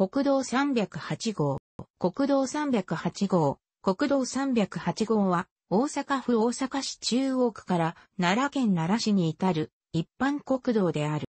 国道308号、国道308号、国道308号は、大阪府大阪市中央区から奈良県奈良市に至る一般国道である。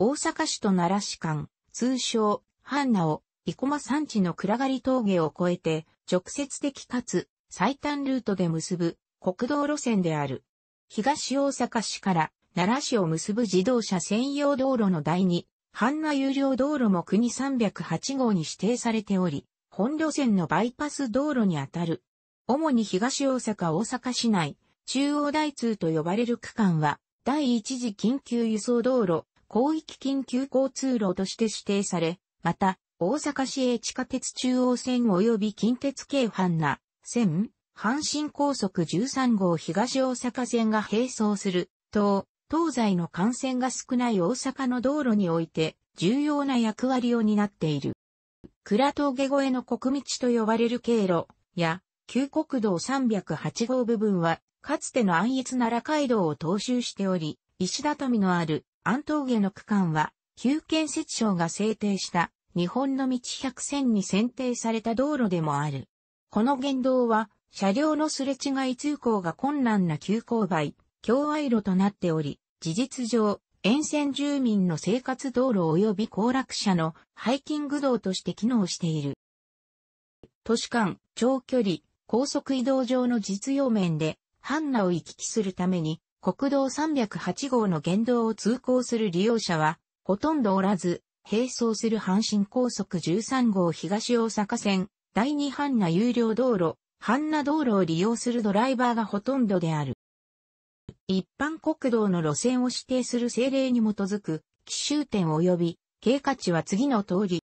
大阪市と奈良市間、通称、半ナを、生駒山地の暗がり峠を越えて、直接的かつ最短ルートで結ぶ国道路線である。東大阪市から奈良市を結ぶ自動車専用道路の第2阪ナ有料道路も国308号に指定されており、本路線のバイパス道路にあたる。主に東大阪大阪市内、中央大通と呼ばれる区間は、第一次緊急輸送道路、広域緊急交通路として指定され、また、大阪市営地下鉄中央線及び近鉄京阪那線、阪神高速13号東大阪線が並走する、東東西の感染が少ない大阪の道路において重要な役割を担っている。倉峠越えの国道と呼ばれる経路や旧国道308号部分はかつての安越奈良街道を踏襲しており、石畳のある安峠の区間は旧建設省が制定した日本の道100選に選定された道路でもある。この言動は車両のすれ違い通行が困難な急勾配、境愛路となっており、事実上、沿線住民の生活道路及び行楽者のハイキング道として機能している。都市間、長距離、高速移動上の実用面で、ハンナを行き来するために、国道308号の原道を通行する利用者は、ほとんどおらず、並走する阪神高速13号東大阪線、第2ンナ有料道路、ン那道路を利用するドライバーがほとんどである。一般国道の路線を指定する政令に基づく、奇襲点及び、経過値は次の通り。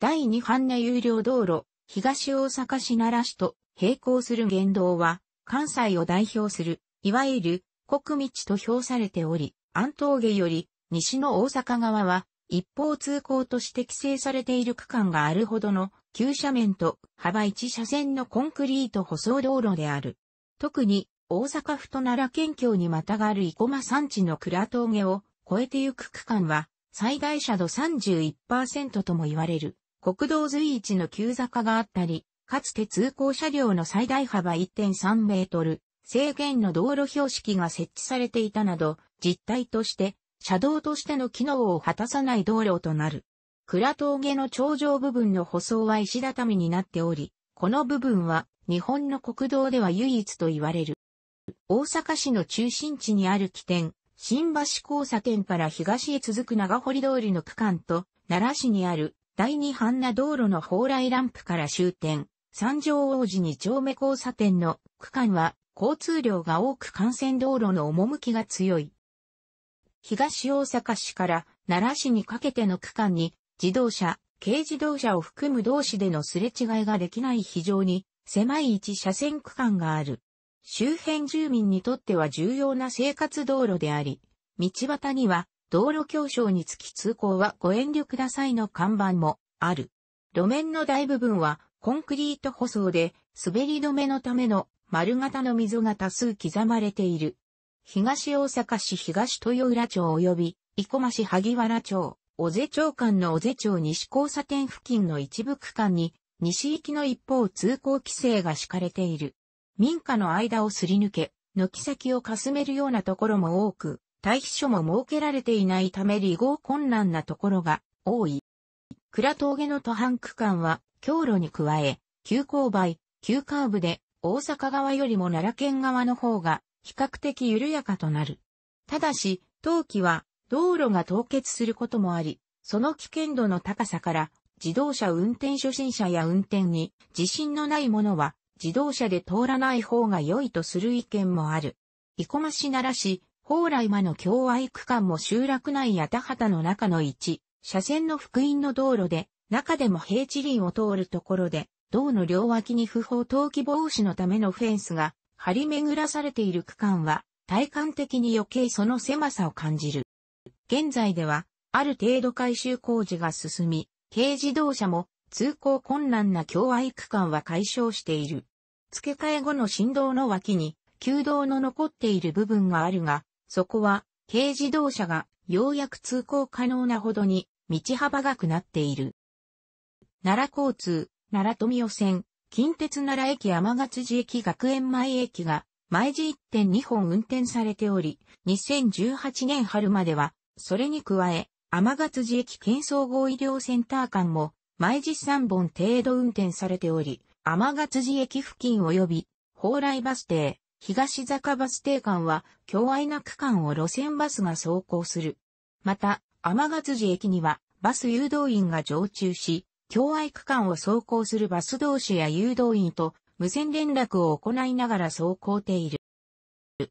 第2般な有料道路、東大阪市奈良市と並行する言動は、関西を代表する、いわゆる、国道と評されており、安下より、西の大阪側は、一方通行として規制されている区間があるほどの、急斜面と幅1車線のコンクリート舗装道路である。特に、大阪府と奈良県境にまたがる生駒山地の倉峠を越えてゆく区間は、最大車度31%とも言われる、国道随一の急坂があったり、かつて通行車両の最大幅1.3メートル、制限の道路標識が設置されていたなど、実態として、車道としての機能を果たさない道路となる。倉峠の頂上部分の舗装は石畳になっており、この部分は日本の国道では唯一と言われる。大阪市の中心地にある起点、新橋交差点から東へ続く長堀通りの区間と、奈良市にある第二半那道路の蓬莱ランプから終点、三条王子二丁目交差点の区間は、交通量が多く幹線道路の趣が強い。東大阪市から奈良市にかけての区間に、自動車、軽自動車を含む同士でのすれ違いができない非常に狭い一車線区間がある。周辺住民にとっては重要な生活道路であり、道端には道路協商につき通行はご遠慮くださいの看板もある。路面の大部分はコンクリート舗装で滑り止めのための丸型の溝が多数刻まれている。東大阪市東豊浦町及び生駒市萩原町、小瀬町間の小瀬町西交差点付近の一部区間に西行きの一方通行規制が敷かれている。民家の間をすり抜け、軒先をかすめるようなところも多く、退避所も設けられていないため離合困難なところが多い。倉峠の途半区間は、強路に加え、急勾配、急カーブで、大阪側よりも奈良県側の方が、比較的緩やかとなる。ただし、冬季は、道路が凍結することもあり、その危険度の高さから、自動車運転初心者や運転に自信のない者は自動車で通らない方が良いとする意見もある。生駒市奈良市、蓬莱間の京愛区間も集落内や田畑の中の一、車線の福音の道路で、中でも平地林を通るところで、道の両脇に不法投棄防止のためのフェンスが張り巡らされている区間は体感的に余計その狭さを感じる。現在ではある程度改修工事が進み、軽自動車も通行困難な境愛区間は解消している。付け替え後の振動の脇に、旧道の残っている部分があるが、そこは、軽自動車がようやく通行可能なほどに道幅がくなっている。奈良交通、奈良富代線、近鉄奈良駅天勝寺駅学園前駅が、毎時1.2本運転されており、2018年春までは、それに加え、天勝寺駅県総合医療センター間も毎時3本程度運転されており、天ヶ辻駅付近及び、蓬莱バス停、東坂バス停間は、境愛な区間を路線バスが走行する。また、天ヶ辻駅には、バス誘導員が常駐し、境愛区間を走行するバス同士や誘導員と、無線連絡を行いながら走行ている。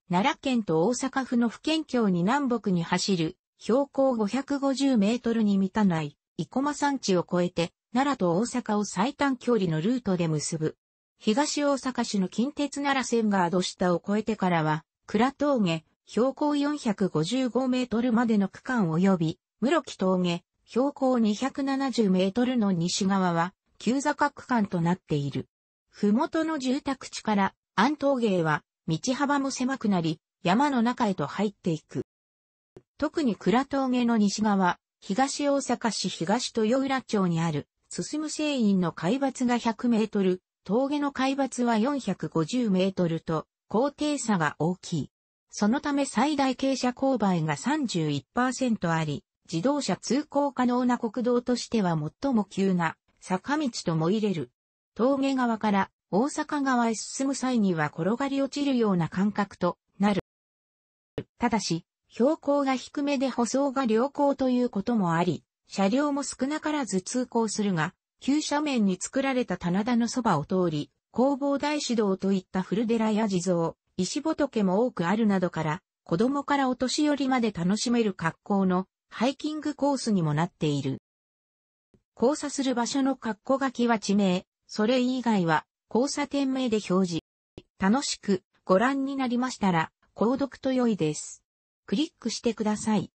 奈良県と大阪府の府県境に南北に走る、標高550メートルに満たない生駒山地を越えて、奈良と大阪を最短距離のルートで結ぶ。東大阪市の近鉄奈良線が戸下を越えてからは、倉峠、標高455メートルまでの区間及び、室木峠、標高270メートルの西側は、急坂区間となっている。ふもとの住宅地から、安東芸は、道幅も狭くなり、山の中へと入っていく。特に倉峠の西側、東大阪市東豊浦町にある、進む聖員の海抜が100メートル、峠の海抜は450メートルと、高低差が大きい。そのため最大傾斜勾配が31%あり、自動車通行可能な国道としては最も急な坂道とも入れる。峠側から大阪側へ進む際には転がり落ちるような感覚となる。ただし、標高が低めで舗装が良好ということもあり、車両も少なからず通行するが、急斜面に作られた棚田のそばを通り、工房大師堂といった古寺や地蔵、石仏も多くあるなどから、子供からお年寄りまで楽しめる格好のハイキングコースにもなっている。交差する場所の格好書きは地名、それ以外は交差点名で表示。楽しくご覧になりましたら、購読と良いです。クリックしてください。